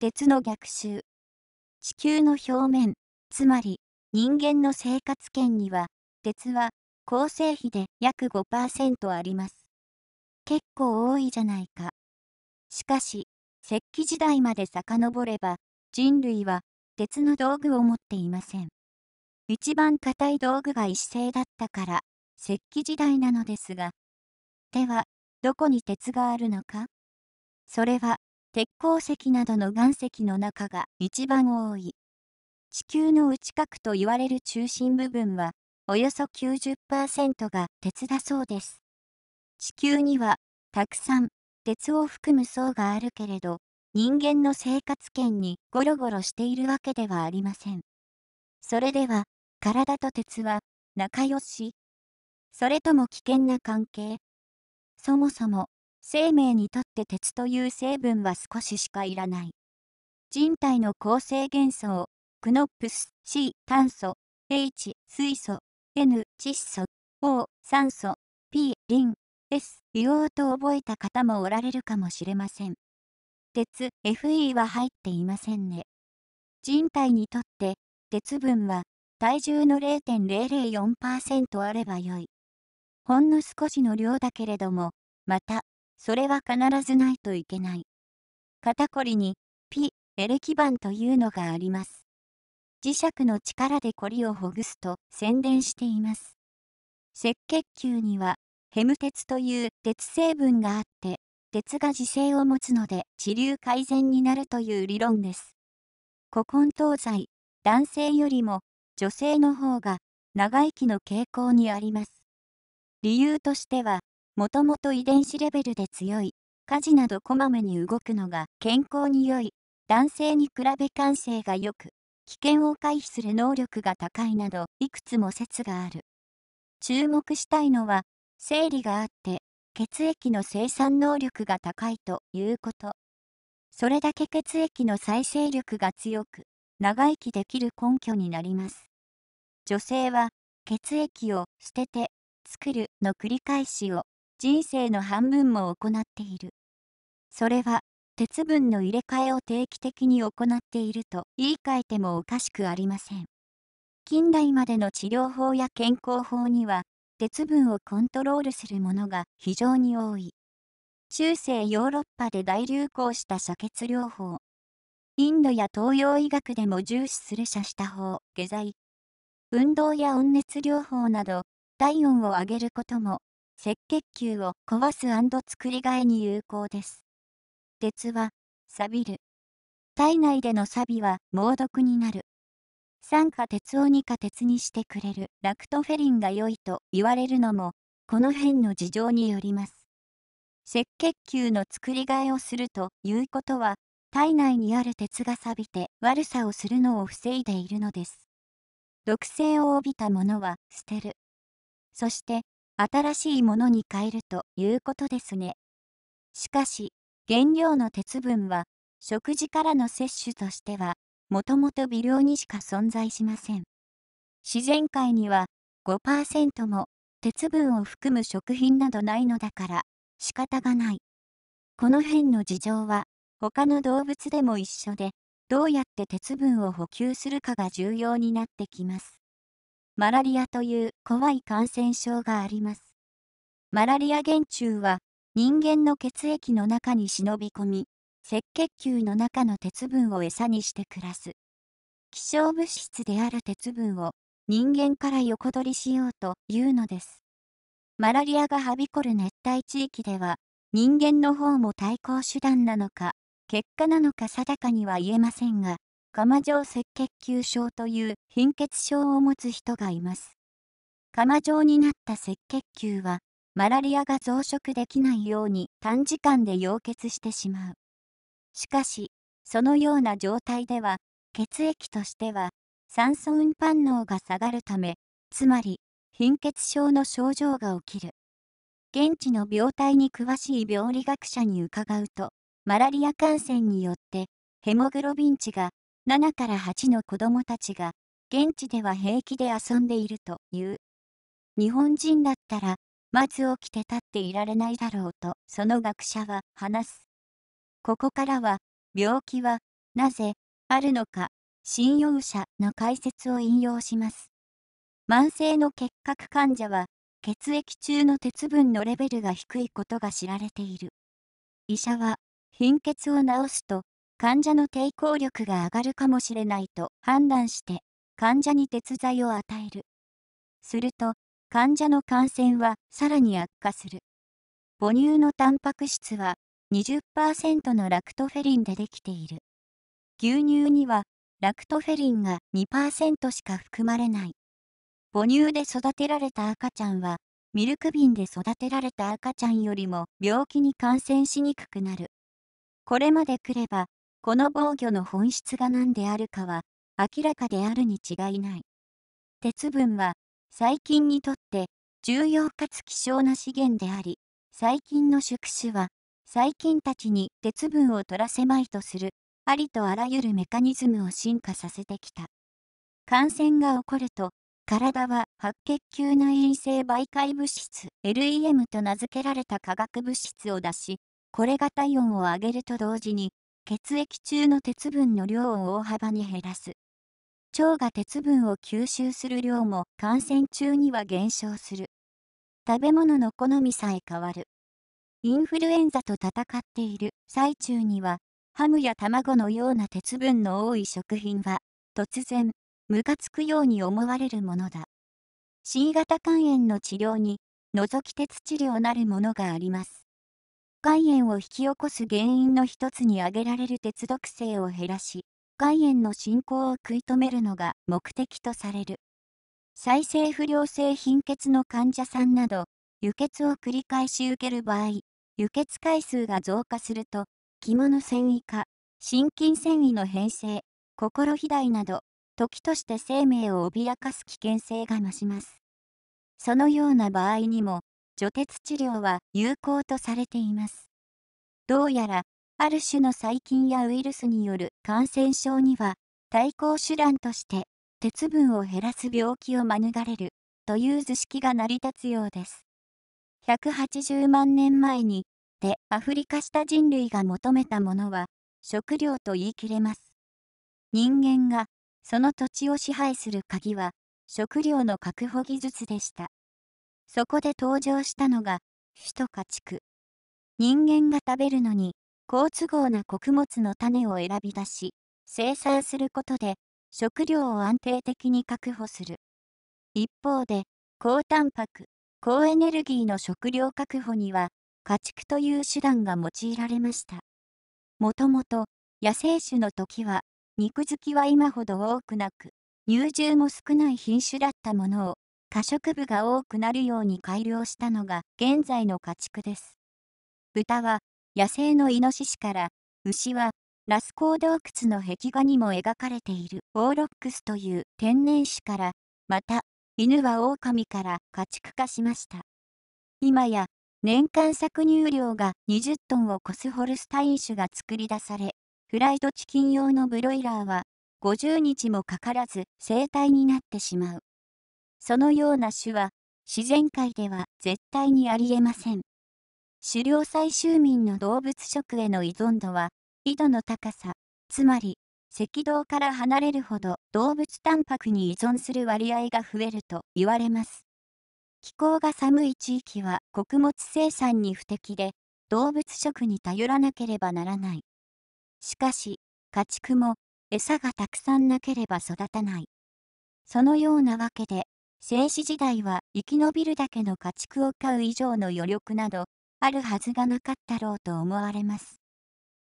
鉄の逆襲地球の表面つまり人間の生活圏には鉄は構成比で約5%あります結構多いじゃないかしかし石器時代まで遡れば人類は鉄の道具を持っていません一番硬い道具が石製だったから石器時代なのですがではどこに鉄があるのかそれは鉄鉱石などの岩石の中が一番多い。地球の内核と言われる中心部分は、およそ90%が鉄だそうです。地球には、たくさん、鉄を含む層があるけれど、人間の生活圏にゴロゴロしているわけではありません。それでは、体と鉄は、仲良し。それとも危険な関係。そもそも、生命にとって鉄という成分は少ししかいらない。人体の構成元素を、クノップス、C、炭素、H、水素、N、窒素、O、酸素、P、リン、S、硫黄と覚えた方もおられるかもしれません。鉄、FE は入っていませんね。人体にとって、鉄分は、体重の0.004%あればよい。ほんの少しの量だけれども、また、それは必ずないといけない。肩こりに、ピ、エレキ板というのがあります。磁石の力でこりをほぐすと宣伝しています。赤血球には、ヘム鉄という鉄成分があって、鉄が磁性を持つので治療改善になるという理論です。古今東西、男性よりも女性の方が長生きの傾向にあります。理由としては、もともと遺伝子レベルで強い、家事などこまめに動くのが健康に良い、男性に比べ感性が良く、危険を回避する能力が高いなど、いくつも説がある。注目したいのは、生理があって、血液の生産能力が高いということ。それだけ血液の再生力が強く、長生きできる根拠になります。女性は、血液を捨てて、作るの繰り返しを人生の半分も行っている。それは、鉄分の入れ替えを定期的に行っていると言い換えてもおかしくありません。近代までの治療法や健康法には、鉄分をコントロールするものが非常に多い。中世ヨーロッパで大流行した遮血療法。インドや東洋医学でも重視する遮下法、下剤。運動や温熱療法など、体温を上げることも赤血球を壊す作り替えに有効です。鉄は、錆びる。体内での錆びは猛毒になる。酸化鉄を2化鉄にしてくれるラクトフェリンが良いと言われるのも、この辺の事情によります。赤血球の作り替えをするということは、体内にある鉄が錆びて悪さをするのを防いでいるのです。毒性を帯びたものは捨てる。そして、新しいものに変えるということですね。しかし、原料の鉄分は、食事からの摂取としては、もともと微量にしか存在しません。自然界には5%も鉄分を含む食品などないのだから仕方がない。この辺の事情は他の動物でも一緒でどうやって鉄分を補給するかが重要になってきます。マラリアという怖い感染症があります。マラリア原虫は人間の血液の中に忍び込み、赤血球の中の鉄分を餌にして暮らす。希少物質である鉄分を人間から横取りしようというのです。マラリアがはびこる熱帯地域では、人間の方も対抗手段なのか、結果なのか定かには言えませんが、釜状赤血球症という貧血症を持つ人がいます。釜状になった赤血球は、マラリアが増殖できないように短時間で溶血してしまう。しかし、そのような状態では、血液としては、酸素運搬能が下がるため、つまり、貧血症の症状が起きる。現地の病態に詳しい病理学者に伺うと、マラリア感染によって、ヘモグロビン値が7から8の子供たちが現地では平気で遊んでいるという。日本人だったら、まず起きて立っていられないだろうとその学者は話す。ここからは、病気はなぜあるのか、信用者の解説を引用します。慢性の結核患者は、血液中の鉄分のレベルが低いことが知られている。医者は、貧血を治すと患者の抵抗力が上がるかもしれないと判断して患者に鉄剤を与える。すると患者の感染はさらに悪化する。母乳のタンパク質は20%のラクトフェリンでできている。牛乳にはラクトフェリンが2%しか含まれない。母乳で育てられた赤ちゃんはミルク瓶で育てられた赤ちゃんよりも病気に感染しにくくなる。これまでればこの防御の本質が何であるかは明らかであるに違いない。鉄分は細菌にとって重要かつ希少な資源であり、細菌の宿主は細菌たちに鉄分を取らせまいとするありとあらゆるメカニズムを進化させてきた。感染が起こると体は白血球内陰性媒介物質 LEM と名付けられた化学物質を出し、これが体温を上げると同時に血液中の鉄分の量を大幅に減らす。腸が鉄分を吸収する量も感染中には減少する。食べ物の好みさえ変わる。インフルエンザと戦っている最中には、ハムや卵のような鉄分の多い食品は、突然、ムカつくように思われるものだ。C 型肝炎の治療に、除き鉄治療なるものがあります。肝炎を引き起こす原因の一つに挙げられる鉄毒性を減らし、肝炎の進行を食い止めるのが目的とされる。再生不良性貧血の患者さんなど、輸血を繰り返し受ける場合、輸血回数が増加すると、着物繊維化、心筋繊維の変性、心肥大など、時として生命を脅かす危険性が増します。そのような場合にも、除鉄治療は有効とされています。どうやら、ある種の細菌やウイルスによる感染症には、対抗手段として、鉄分を減らす病気を免れる、という図式が成り立つようです。180万年前に、でアフリカした人類が求めたものは、食料と言い切れます。人間が、その土地を支配する鍵は、食料の確保技術でした。そこで登場したのが、首都家畜。人間が食べるのに、好都合な穀物の種を選び出し、生産することで、食料を安定的に確保する。一方で、高タンパク、高エネルギーの食料確保には、家畜という手段が用いられました。もともと、野生種の時は、肉付きは今ほど多くなく、乳汁も少ない品種だったものを、可食部が多くなるように改良したのが現在の家畜です。豚は野生のイノシシから、牛はラスコー洞窟の壁画にも描かれているオーロックスという天然種から、また犬は狼から家畜化しました。今や年間搾乳量が20トンを超すホルスタイン種が作り出され、フライドチキン用のブロイラーは50日もかからず生態になってしまう。そのような種は、自然界では絶対にありえません。狩猟採集民の動物食への依存度は、緯度の高さ、つまり、赤道から離れるほど動物タンパクに依存する割合が増えると言われます。気候が寒い地域は穀物生産に不適で、動物食に頼らなければならない。しかし、家畜も餌がたくさんなければ育たない。そのようなわけで、静死時代は生き延びるだけの家畜を飼う以上の余力など、あるはずがなかったろうと思われます。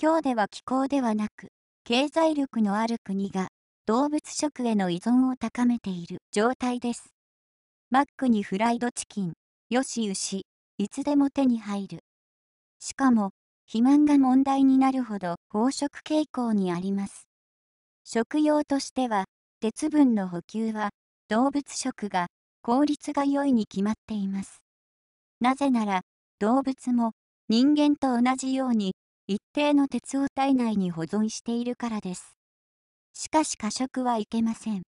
今日では気候ではなく、経済力のある国が動物食への依存を高めている状態です。マックにフライドチキン、よし牛、いつでも手に入る。しかも、肥満が問題になるほど飽食傾向にあります。食用としては、鉄分の補給は動物食が効率が良いに決まっています。なぜなら、動物も人間と同じように一定の鉄を体内に保存しているからです。しかし過食はいけません。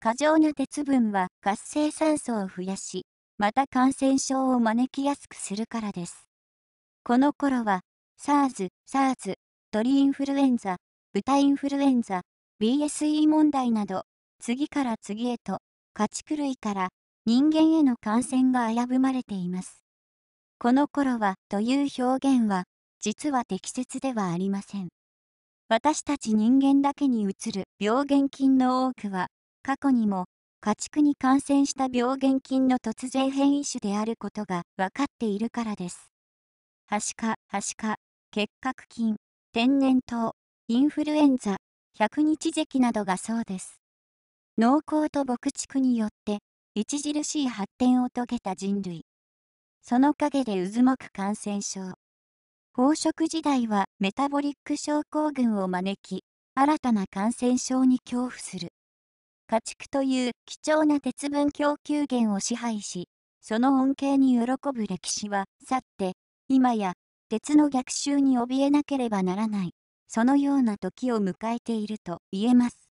過剰な鉄分は活性酸素を増やし、また感染症を招きやすくするからです。この頃は、SARS、SARS、鳥インフルエンザ、豚インフルエンザ、BSE 問題など、次から次へと、家畜類から人間への感染が危ぶまれています。この頃はという表現は、実は適切ではありません。私たち人間だけにうつる病原菌の多くは、過去にも家畜に感染した病原菌の突然変異種であることが分かっているからです。はしか、はしか、結核菌、天然痘、インフルエンザ、百日咳などがそうです。農耕と牧畜によって著しい発展を遂げた人類その陰で渦巻く感染症飽食時代はメタボリック症候群を招き新たな感染症に恐怖する家畜という貴重な鉄分供給源を支配しその恩恵に喜ぶ歴史は去って今や鉄の逆襲に怯えなければならないそのような時を迎えていると言えます